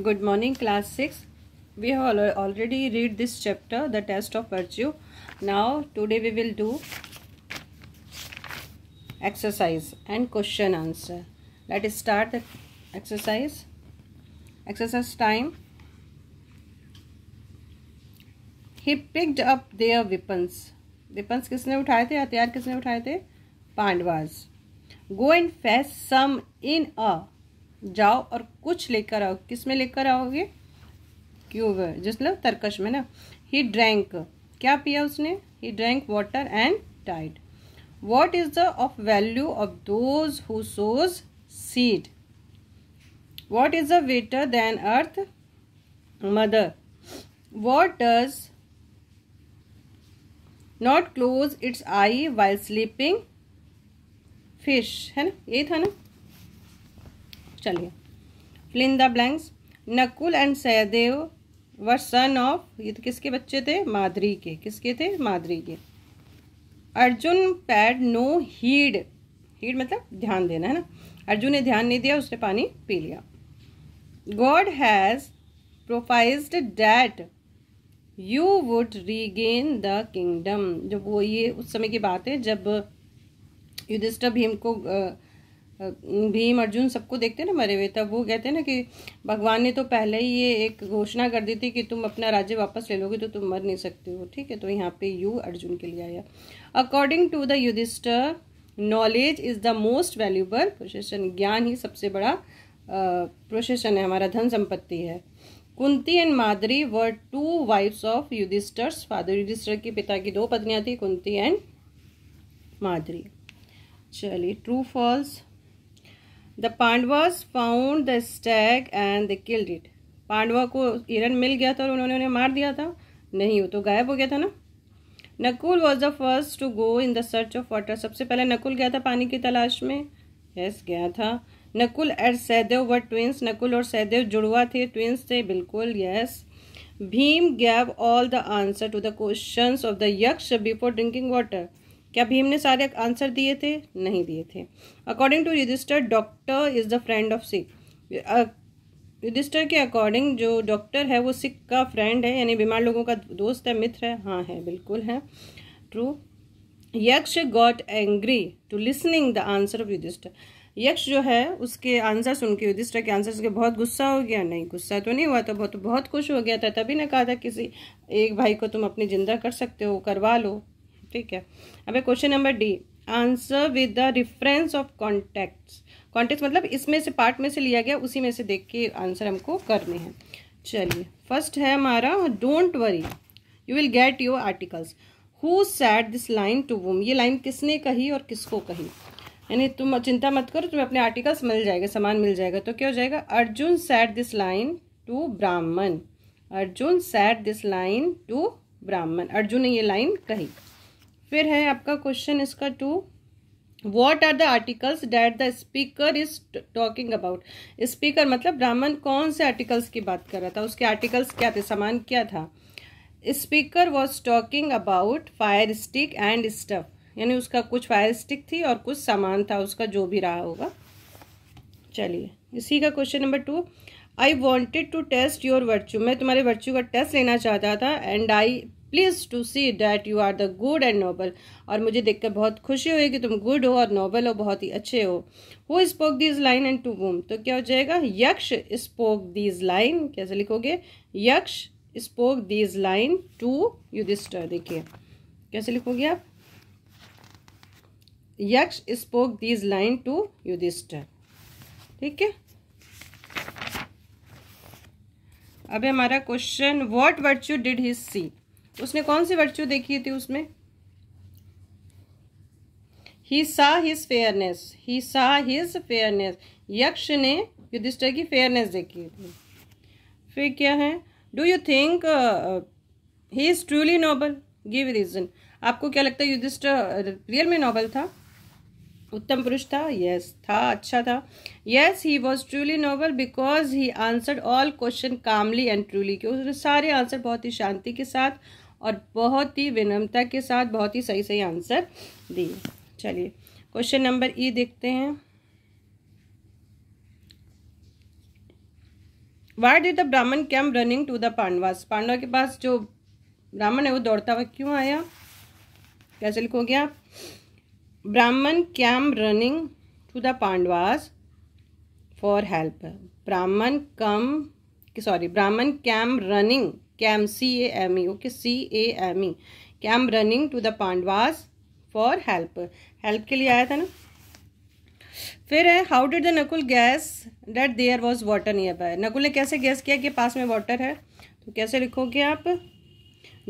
good morning class 6 we have already read this chapter the test of virtue now today we will do exercise and question answer let us start the exercise exercise time he picked up their weapons weapons किसने उठाए थे हथियार किसने उठाए थे Pandavas go and fetch some in a जाओ और कुछ लेकर आओ किस में लेकर आओगे क्यूब जिस मतलब तर्कश में ना ही ड्रैंक क्या पिया उसने he drank water and died what is the of value of those who sows seed what is the weightier than earth mother what does not close its eye while sleeping fish है ना ये था ना चलिए fill in the blanks Nakul and Sahadev were son of ये तो किसके बच्चे थे माधुरी के किसके थे माधुरी के Arjun paid no heed heed मतलब ध्यान देना है ना अर्जुन ने ध्यान नहीं दिया उसने पानी पी लिया God has prophesied that you would regain the kingdom जब वो ये उस समय की बात है जब युधिष्ठर भीम को uh, भीम अर्जुन सबको देखते ना मरे हुए तब वो कहते हैं ना कि भगवान ने तो पहले ही ये एक घोषणा कर दी थी कि तुम अपना राज्य वापस ले लोगे तो तुम मर नहीं सकते हो ठीक है तो यहाँ पे यू अर्जुन के लिए आया according to the Yudhishthir knowledge is the most valuable possession ज्ञान ही सबसे बड़ा प्रोसेशन है हमारा धन संपत्ति है Kunti and Madri were two wives of Yudhishthir's father Yudhishthir के पिता की दो पत्नियां थी कुंती एंड मादरी चलिए true false the Pandavas found the stag and the killed it Pandava को हिरन मिल गया था और उन्होंने उन्हें मार दिया था नहीं वो तो गायब हो गया था ना Nakul was the first to go in the search of water सबसे पहले नकुल गया था पानी की तलाश में यस गया था नकुल एंड सहदेव व ट्विंस नकुल और सहदेव जुड़वा थे ट्विंस थे बिल्कुल yes Bhim gave all the answer to the question of the Yaksha before drinking water क्या भीम ने सारे आंसर दिए थे नहीं दिए थे according to register doctor is the friend of sick register के अकॉर्डिंग जो डॉक्टर है वो सिख का फ्रेंड है यानी बीमार लोगों का दोस्त है मित्र है हाँ है बिल्कुल है true Yaksha got angry to listening the answer of Yudhishthir Yaksha जो है उसके आंसर सुन के युधिष्ठर के आंसर सुन के बहुत गुस्सा हो गया नहीं गुस्सा तो नहीं हुआ था तो बहुत बहुत खुश हो गया था तभी ने कहा था किसी एक भाई को तुम अपनी जिंदा कर सकते हो करवा लो ठीक है अब question number D answer with the reference of contexts context मतलब इसमें से पार्ट में से लिया गया उसी में से देख के आंसर हमको करने हैं चलिए फर्स्ट है हमारा don't worry you will get your articles who said this line to whom ये लाइन किसने कही और किसको कही यानी तुम चिंता मत करो तुम्हें अपने आर्टिकल्स मिल जाएगा सामान मिल जाएगा तो क्या हो जाएगा Arjun said this line to Brahmin Arjun said this line to Brahmin Arjun ने ये लाइन कही फिर है आपका क्वेश्चन इसका to what are the articles that the speaker is talking about speaker मतलब ब्राह्मण कौन से आर्टिकल्स की बात कर रहा था उसके आर्टिकल्स क्या थे सामान क्या था speaker was talking about fire stick and stuff यानी उसका कुछ फायर स्टिक थी और कुछ सामान था उसका जो भी रहा होगा चलिए इसी का question number two I wanted to test your virtue मैं तुम्हारे वर्च्यू का टेस्ट लेना चाहता था and I please to see that you are the good and noble और मुझे देखकर बहुत खुशी हुई कि तुम गुड हो और नोबल हो बहुत ही अच्छे हो who spoke these line and to whom तो क्या हो जाएगा यक्ष स्पोक दीज लाइन कैसे लिखोगे Yaksha spoke these line to Yudhishthir देखिए कैसे लिखोगे आप Yaksha spoke these line to Yudhishthir ठीक है अब हमारा question what virtue did he see उसने कौन सी वर्च्यू देखी थी उसमें ही सा हिज फेयरनेस ही सा हिज फेयरनेस यक्ष ने युधिष्ठर की फेयरनेस देखी थी फिर क्या है do you think he is truly noble give reason आपको क्या लगता है युधिष्ठर रियल uh, में नोबल था उत्तम पुरुष था यस yes, था अच्छा था yes he was truly noble because he answered all question calmly and truly क्यों उसने सारे आंसर बहुत ही शांति के साथ और बहुत ही विनम्रता के साथ बहुत ही सही सही आंसर दिए चलिए क्वेश्चन नंबर ई देखते हैं why did the Brahmin came running to the Pandavas Pandava के पास जो ब्राह्मण है वो दौड़ता हुआ क्यों आया कैसे लिखोगे आप Brahmin came running to the Pandavas for help Brahmin come sorry Brahmin came running came C A M E okay C A M E came running to the Pandavas for help help के लिए आया था ना फिर है how did the Nakul guess that there was water nearby Nakul ने कैसे gas किया कि पास में वाटर है तो कैसे लिखोगे आप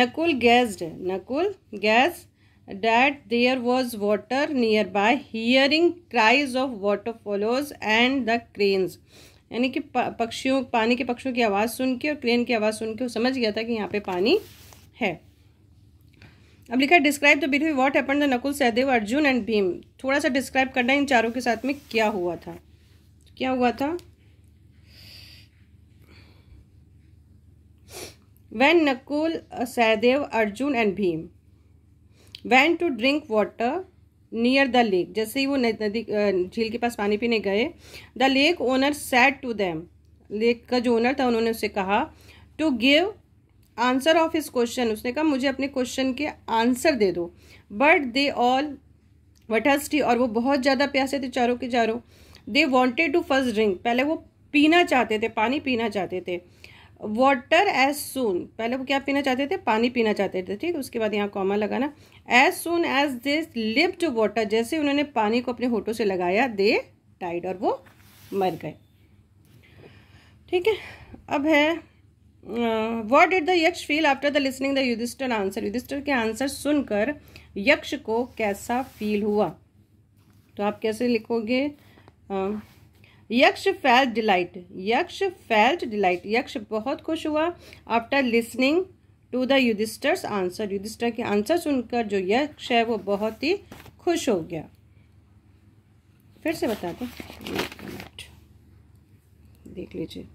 Nakul guessed Nakul guess that there was water nearby hearing cries of water fowls and the cranes यानी कि पक्षियों पानी के पक्षियों की आवाज़ सुन के और क्रेन की आवाज़ सुन के वो समझ गया था कि यहाँ पे पानी है अब लिखा है describe the between what happen the Nakul Sahadev Arjun and Bhim थोड़ा सा डिस्क्राइब करना इन चारों के साथ में क्या हुआ था क्या हुआ था when Nakul Sahadev Arjun and Bhim went to drink water near the lake जैसे ही वो नदी झील के पास पानी पीने गए the lake owner said to them lake का जो ओनर था उन्होंने उससे कहा to give answer of his question उसने कहा मुझे अपने क्वेश्चन के आंसर दे दो बट दे ऑल टी और वो बहुत ज़्यादा प्यासे थे चारों के चारों they wanted to first drink पहले वो पीना चाहते थे पानी पीना चाहते थे वाटर एज सून पहले वो क्या पीना चाहते थे पानी पीना चाहते थे ठीक उसके बाद यहाँ कॉमा लगाना as soon as they lipped water जैसे उन्होंने पानी को अपने होठों से लगाया दे टाइड और वो मर गए ठीक है अब है what did the Yaksha feel after the listening the Yudhishthir answer Yudhishthir के आंसर सुनकर यक्ष को कैसा फील हुआ तो आप कैसे लिखोगे uh, Yaksha felt delight Yaksha felt delight Yaksha बहुत खुश हुआ after listening to the Yudhishthir's answer Yudhishthir के आंसर सुनकर जो यक्ष है वो बहुत ही खुश हो गया फिर से बता दो देख लीजिए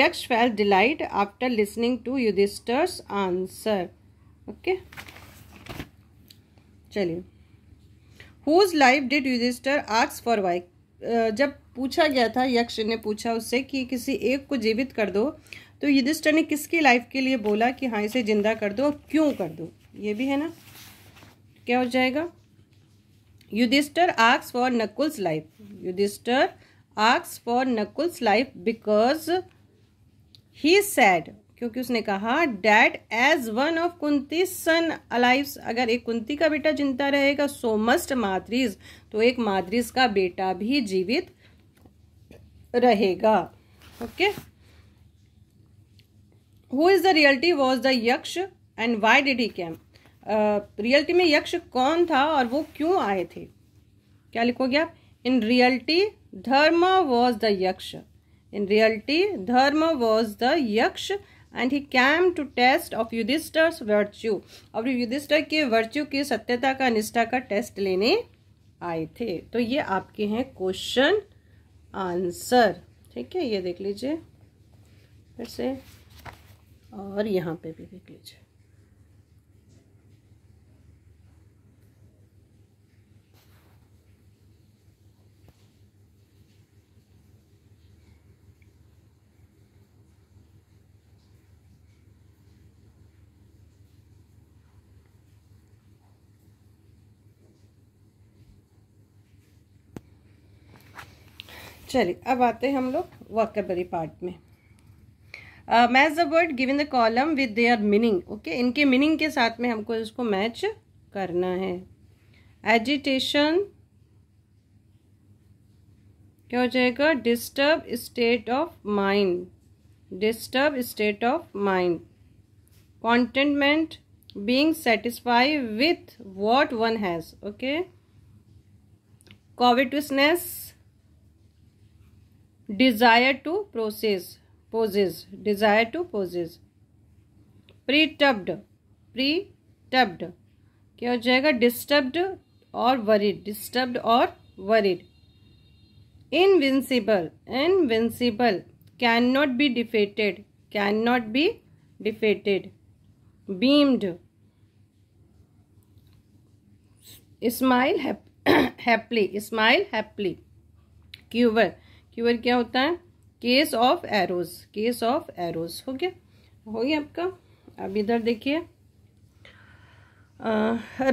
Yaksha fell delight after listening to Yudhishthir's answer okay चलिए whose life did Yudhishthir ask for why जब पूछा गया था यक्ष ने पूछा उससे कि किसी एक को जीवित कर दो तो युधिष्ठर ने किसकी लाइफ के लिए बोला कि हाँ इसे जिंदा कर दो और क्यों कर दो ये भी है ना क्या हो जाएगा Yudhishthir asks for Nakul's life Yudhishthir asks for Nakul's life because he said क्योंकि उसने कहा that as one of Kunti son alive अगर एक कुंती का बेटा जिंदा रहेगा सो मस्ट माद्रीज तो एक माद्रीज का बेटा भी जीवित रहेगा okay who is the reality was the Yaksha and why did he came reality में यक्ष कौन था और वो क्यों आए थे क्या लिखोगे आप in reality Dharma was the Yaksha in reality Dharma was the Yaksha and he came to test of Yudhishthir's virtue और युधिष्ठर के वर्च्यू की सत्यता का निष्ठा का टेस्ट लेने आए थे तो ये आपके हैं क्वेश्चन आंसर ठीक है ये देख लीजिए फिर से और यहाँ पे भी देख लीजिए चलिए अब आते हैं हम लोग वर्कबरी पार्ट में match the word in the column with their meaning okay इनके मीनिंग के साथ में हमको इसको मैच करना है एजिटेशन क्या हो जाएगा disturb state of mind disturb state of mind contentment being satisfy with what one has okay covetousness desire to process possess desire to possess perturbed perturbed क्या हो जाएगा डिस्टर्ब्ड और worried disturbed और worried invincible invincible can not be defeated can not be defeated beamed smile happily smile happily quiver quiver क्या होता है case of arrows case of arrows हो गया हो गया आपका अब इधर देखिए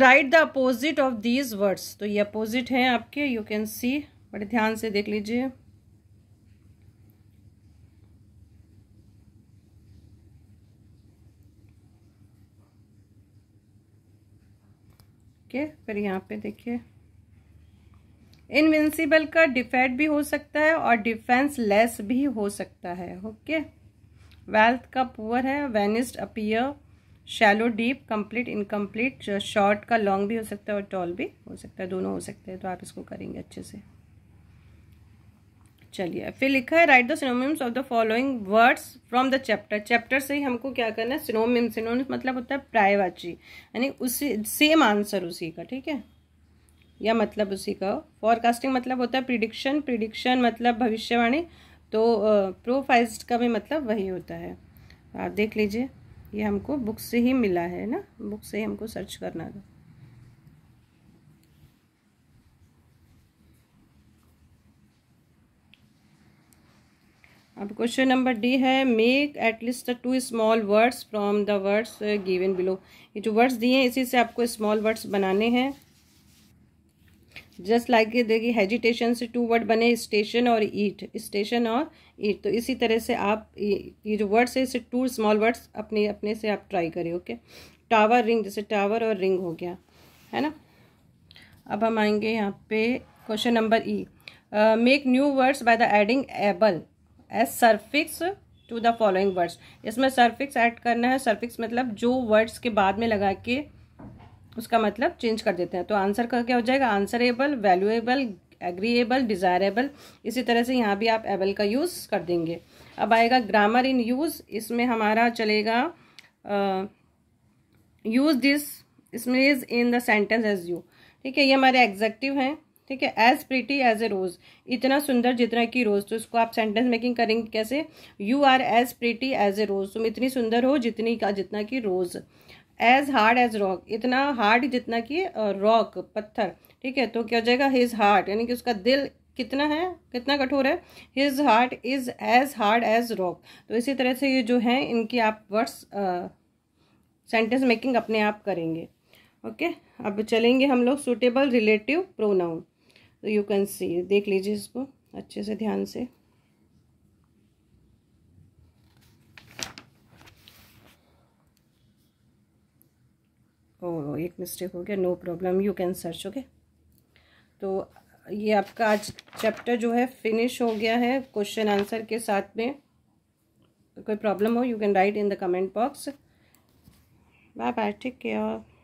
write the opposite of these words तो ये अपोजिट हैं आपके यू कैन सी बड़े ध्यान से देख लीजिए ओके फिर यहाँ पे देखिए इनविंसिबल का डिफेट भी हो सकता है और डिफेंस लेस भी हो सकता है ओके वेल्थ का पुअर है vanished appear shallow deep complete incomplete short का लॉन्ग भी हो सकता है और टॉल भी हो सकता है दोनों हो सकते हैं तो आप इसको करेंगे अच्छे से चलिए फिर लिखा है write the synonyms of the following words from the chapter chapter से ही हमको क्या करना है सिनोमिम्स सिनोमिम्स मतलब होता है प्रायवाची यानी उसी सेम आंसर उसी का ठीक है या मतलब उसी का फॉरकास्टिंग मतलब होता है प्रिडिक्शन प्रिडिक्शन मतलब भविष्यवाणी तो प्रोफाइस्ट का भी मतलब वही होता है आप देख लीजिए ये हमको बुक से ही मिला है ना बुक से ही हमको सर्च करना था अब क्वेश्चन नंबर डी है make at least two small words from the words given below ये जो वर्ड्स दिए हैं इसी से आपको स्मॉल वर्ड्स बनाने हैं जस्ट लाइक ये देखिए हेजिटेशन से टू वर्ड बने स्टेशन और ईट स्टेशन और ईट तो इसी तरह से आप ये जो वर्ड्स है इसे टू स्मॉल वर्ड्स अपने अपने से आप ट्राई करें ओके टावर रिंग जैसे टावर और रिंग हो गया है ना अब हम आएंगे यहाँ पे question number E make new words by the adding able as suffix to the following words इसमें सर्फिक्स ऐड करना है सर्फिक्स मतलब जो वर्ड्स के बाद में लगा के उसका मतलब चेंज कर देते हैं तो आंसर का क्या हो जाएगा आंसरेबल वैल्यूएबल एग्रीएबल डिज़ायरेबल इसी तरह से यहाँ भी आप एबल का यूज़ कर देंगे अब आएगा ग्रामर इन यूज़ इसमें हमारा चलेगा यूज़ दिस इसमें is in the sentence as you ठीक है ये हमारे एग्जेक्टिव हैं ठीक है as pretty as a rose इतना सुंदर जितना की रोज़ तो इसको आप सेंटेंस मेकिंग करेंगे कैसे you are as pretty as a rose तुम इतनी सुंदर हो जितनी का जितना की rose as hard as rock इतना हार्ड जितना कि रॉक पत्थर ठीक है तो क्या हो जाएगा हिज हार्ट यानी कि उसका दिल कितना है कितना कठोर है his heart is as hard as rock तो इसी तरह से ये जो है इनकी आप वर्ड्स सेंटेंस मेकिंग अपने आप करेंगे ओके okay? अब चलेंगे हम लोग सुटेबल रिलेटिव प्रोनाउन तो यू कैन सी देख लीजिए इसको अच्छे से ध्यान से ओ एक मिस्टेक हो गया no problem you can search okay तो ये आपका आज चैप्टर जो है फिनिश हो गया है क्वेश्चन आंसर के साथ में कोई प्रॉब्लम हो you can write in the comment box bye bye take care